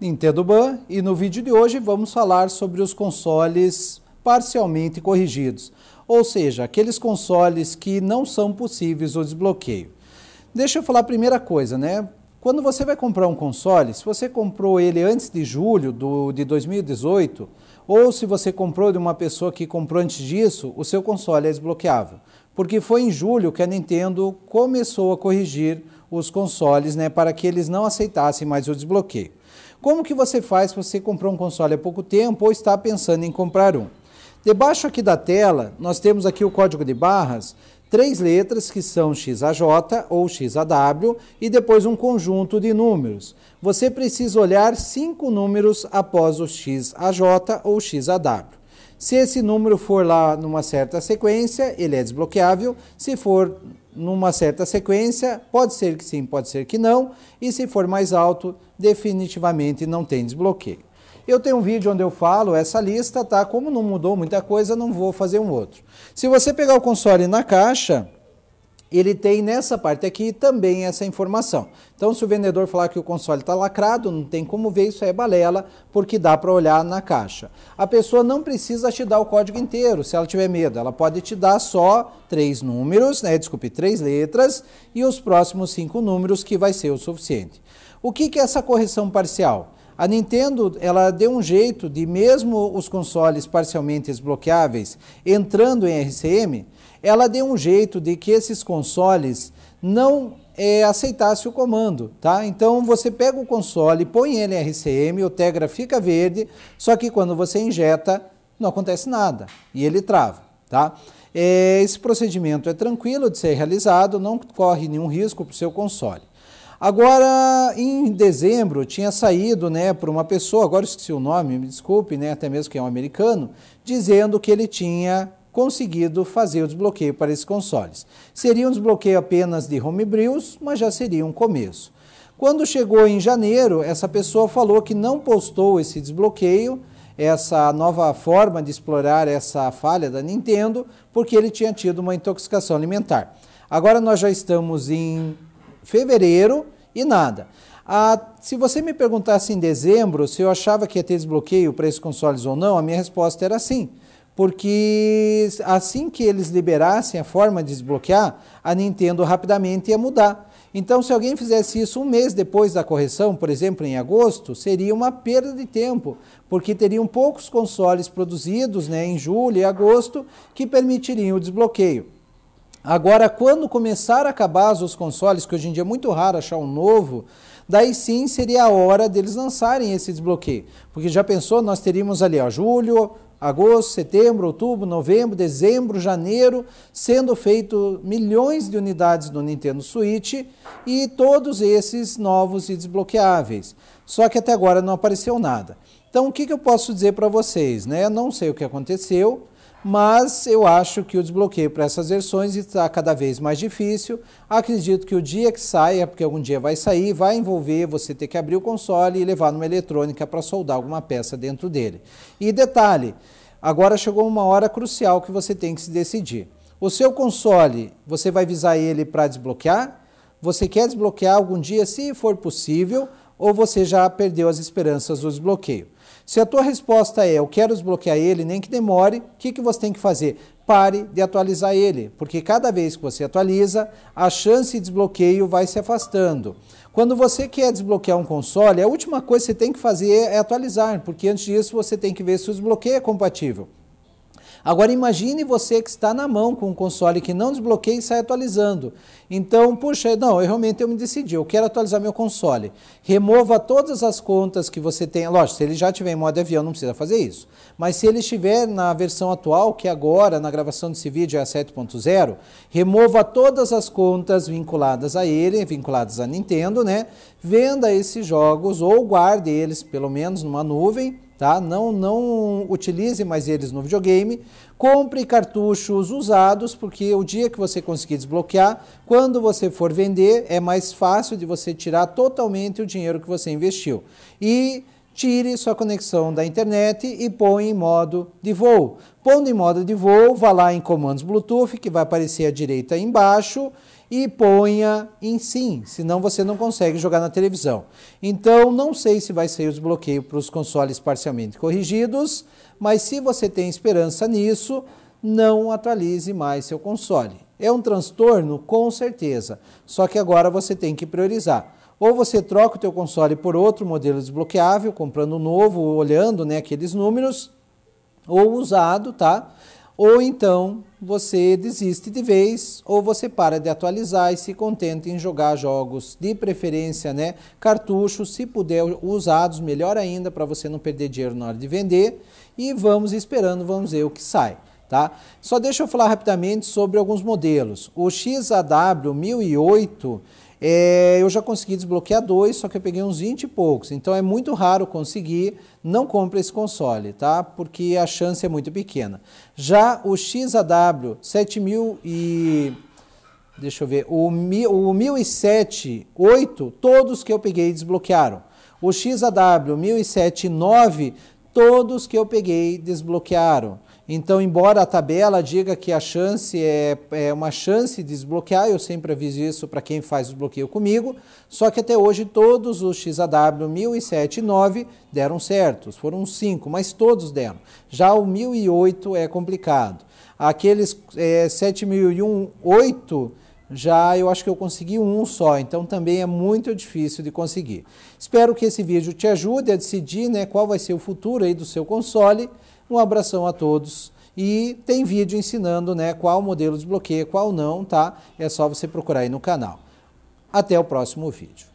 Nintendo Ban e no vídeo de hoje vamos falar sobre os consoles parcialmente corrigidos, ou seja, aqueles consoles que não são possíveis o desbloqueio. Deixa eu falar a primeira coisa, né? Quando você vai comprar um console, se você comprou ele antes de julho do, de 2018, ou se você comprou de uma pessoa que comprou antes disso, o seu console é desbloqueável. Porque foi em julho que a Nintendo começou a corrigir os consoles né, para que eles não aceitassem mais o desbloqueio. Como que você faz se você comprou um console há pouco tempo ou está pensando em comprar um? Debaixo aqui da tela, nós temos aqui o código de barras, três letras que são XAJ ou XAW e depois um conjunto de números. Você precisa olhar cinco números após o XAJ ou XAW. Se esse número for lá numa certa sequência, ele é desbloqueável. Se for numa certa sequência, pode ser que sim, pode ser que não. E se for mais alto, definitivamente não tem desbloqueio. Eu tenho um vídeo onde eu falo essa lista, tá? Como não mudou muita coisa, não vou fazer um outro. Se você pegar o console na caixa, ele tem nessa parte aqui também essa informação. Então, se o vendedor falar que o console está lacrado, não tem como ver, isso é balela, porque dá para olhar na caixa. A pessoa não precisa te dar o código inteiro, se ela tiver medo. Ela pode te dar só três números, né? desculpe, três letras e os próximos cinco números, que vai ser o suficiente. O que, que é essa correção parcial? A Nintendo, ela deu um jeito de mesmo os consoles parcialmente desbloqueáveis entrando em RCM, ela deu um jeito de que esses consoles não é, aceitasse o comando, tá? Então você pega o console, põe ele em RCM, o Tegra fica verde, só que quando você injeta, não acontece nada e ele trava, tá? É, esse procedimento é tranquilo de ser realizado, não corre nenhum risco para o seu console. Agora, em dezembro, tinha saído né, para uma pessoa, agora esqueci o nome, me desculpe, né, até mesmo que é um americano, dizendo que ele tinha conseguido fazer o desbloqueio para esses consoles. Seria um desbloqueio apenas de homebrews, mas já seria um começo. Quando chegou em janeiro, essa pessoa falou que não postou esse desbloqueio, essa nova forma de explorar essa falha da Nintendo, porque ele tinha tido uma intoxicação alimentar. Agora nós já estamos em fevereiro e nada. Ah, se você me perguntasse em dezembro se eu achava que ia ter desbloqueio para esses consoles ou não, a minha resposta era sim porque assim que eles liberassem a forma de desbloquear, a Nintendo rapidamente ia mudar. Então, se alguém fizesse isso um mês depois da correção, por exemplo, em agosto, seria uma perda de tempo, porque teriam poucos consoles produzidos né, em julho e agosto que permitiriam o desbloqueio. Agora, quando começar a acabar os consoles, que hoje em dia é muito raro achar um novo, daí sim seria a hora deles lançarem esse desbloqueio. Porque já pensou, nós teríamos ali, ó, julho, agosto, setembro, outubro, novembro, dezembro, janeiro, sendo feito milhões de unidades do Nintendo Switch e todos esses novos e desbloqueáveis. Só que até agora não apareceu nada. Então o que, que eu posso dizer para vocês? Né? Eu não sei o que aconteceu mas eu acho que o desbloqueio para essas versões está cada vez mais difícil. Acredito que o dia que saia, é porque algum dia vai sair, vai envolver você ter que abrir o console e levar numa eletrônica para soldar alguma peça dentro dele. E detalhe, agora chegou uma hora crucial que você tem que se decidir. O seu console, você vai visar ele para desbloquear? Você quer desbloquear algum dia, se for possível, ou você já perdeu as esperanças do desbloqueio. Se a tua resposta é eu quero desbloquear ele, nem que demore, o que, que você tem que fazer? Pare de atualizar ele, porque cada vez que você atualiza, a chance de desbloqueio vai se afastando. Quando você quer desbloquear um console, a última coisa que você tem que fazer é atualizar, porque antes disso você tem que ver se o desbloqueio é compatível. Agora imagine você que está na mão com um console que não desbloqueia e sai atualizando. Então, puxa, não, eu realmente eu me decidi, eu quero atualizar meu console. Remova todas as contas que você tem. Lógico, se ele já tiver em modo avião, não precisa fazer isso. Mas se ele estiver na versão atual, que é agora na gravação desse vídeo é a 7.0, remova todas as contas vinculadas a ele, vinculadas à Nintendo, né? Venda esses jogos ou guarde eles pelo menos numa nuvem tá? Não, não utilize mais eles no videogame. Compre cartuchos usados, porque o dia que você conseguir desbloquear, quando você for vender, é mais fácil de você tirar totalmente o dinheiro que você investiu. E tire sua conexão da internet e põe em modo de voo. Pondo em modo de voo, vá lá em comandos Bluetooth, que vai aparecer à direita embaixo, e ponha em sim, senão você não consegue jogar na televisão. Então, não sei se vai sair o desbloqueio para os consoles parcialmente corrigidos, mas se você tem esperança nisso, não atualize mais seu console. É um transtorno, com certeza, só que agora você tem que priorizar. Ou você troca o teu console por outro modelo desbloqueável, comprando um novo, olhando né, aqueles números, ou usado, tá? Ou então você desiste de vez, ou você para de atualizar e se contenta em jogar jogos de preferência, né? Cartuchos, se puder usados, melhor ainda para você não perder dinheiro na hora de vender. E vamos esperando, vamos ver o que sai. Tá? Só deixa eu falar rapidamente sobre alguns modelos. O XAW 1008 é, eu já consegui desbloquear dois, só que eu peguei uns 20 e poucos. Então é muito raro conseguir. Não compre esse console, tá? Porque a chance é muito pequena. Já o XAW 7000 e deixa eu ver, o, Mi, o 1007 8, todos que eu peguei desbloquearam. O XAW 1007 9, todos que eu peguei desbloquearam. Então, embora a tabela diga que a chance é, é uma chance de desbloquear, eu sempre aviso isso para quem faz o bloqueio comigo, só que até hoje todos os XAW 1007 e 9 deram certos, foram 5, mas todos deram. Já o 1008 é complicado. Aqueles é, 7001, 8 já eu acho que eu consegui um só, então também é muito difícil de conseguir. Espero que esse vídeo te ajude a decidir né, qual vai ser o futuro aí do seu console um abração a todos. E tem vídeo ensinando né, qual modelo desbloqueia, qual não, tá? É só você procurar aí no canal. Até o próximo vídeo.